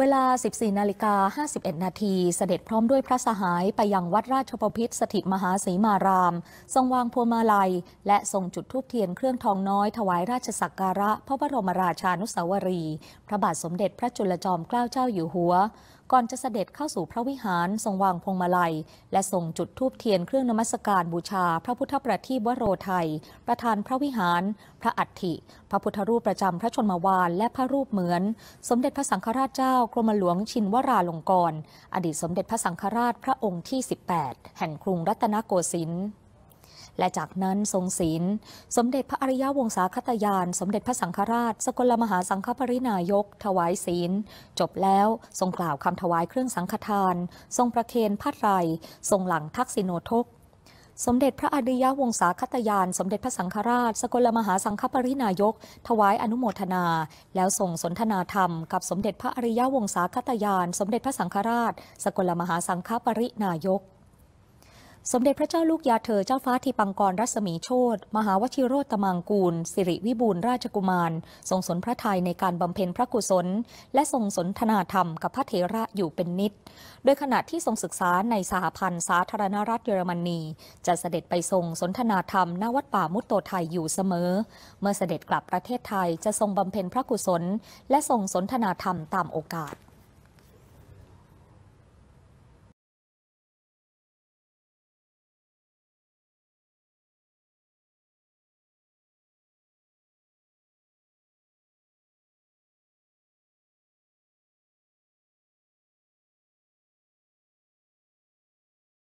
เวลา 14 นาฬิกา51 นาที เสด็จพร้อมด้วยพระสหายไปยังวัดราชปพิธสถิตมหาสีมาราม ทรงวางพวงมาลัย และทรงจุดธูปเทียนเครื่องทองน้อย ถวายราชสักการะพระบรมราชานุสาวรี พระบาทสมเด็จพระจุลจอมเกล้าเจ้าอยู่หัวก่อนจะเสด็จเข้าสู่พระวิหารทรงวางพวงมาลัย และทรงจุดธูปเทียนเครื่องนมัสการบูชา พระพุทธประทีปวโรไทยประธานพระวิหาร พระอัฐิพระพุทธรูปประจำพระชนมวานและพระรูปเหมือน สมเด็จพระสังฆราชเจ้ากรมหลวงชินวราลงกรณ์อดีตสมเด็จพระสังฆราชพระองค์ที่ 18 แห่งกรุงรัตนโกสินทร์และจากนั้นทรงศีล สมเด็จพระอริยวงศาคตยาน สมเด็จพระสังฆราช สกลมหาสังฆปรินายก ถวายศีล จบแล้วทรงกล่าวคำถวายเครื่องสังฆทาน ทรงประเคนผ้าไรทรงหลังทักษิโนทก สมเด็จพระอริยวงศาคตยาน สมเด็จพระสังฆราช สกลมหาสังฆปรินายก ถวายอนุโมทนา แล้วส่งสนทนาธรรมกับ สมเด็จพระอริยวงศาคตยาน สมเด็จพระสังฆราช สกลมหาสังฆปรินายกสมเด็จพระเจ้าลูกยาเธอเจ้าฟ้าทีปังกรรัศมีโชตมหาวชิโรตมังกูลสิริวิบูลราชกุมารทรงสนพระทัยในการบำเพ็ญพระกุศล และทรงสนทนาธรรมกับพระเถระอยู่เป็นนิดโดยขณะที่ทรงศึกษาในสหพันธ์สาธารณรัฐเยอรมนีจะเสด็จไปทรงสนทนาธรรมณวัดป่ามุตโตไทยอยู่เสมอ เมื่อเสด็จกลับประเทศไทยจะทรงบำเพ็ญพระกุศล และทรงสนทนาธรรมตามโอกาส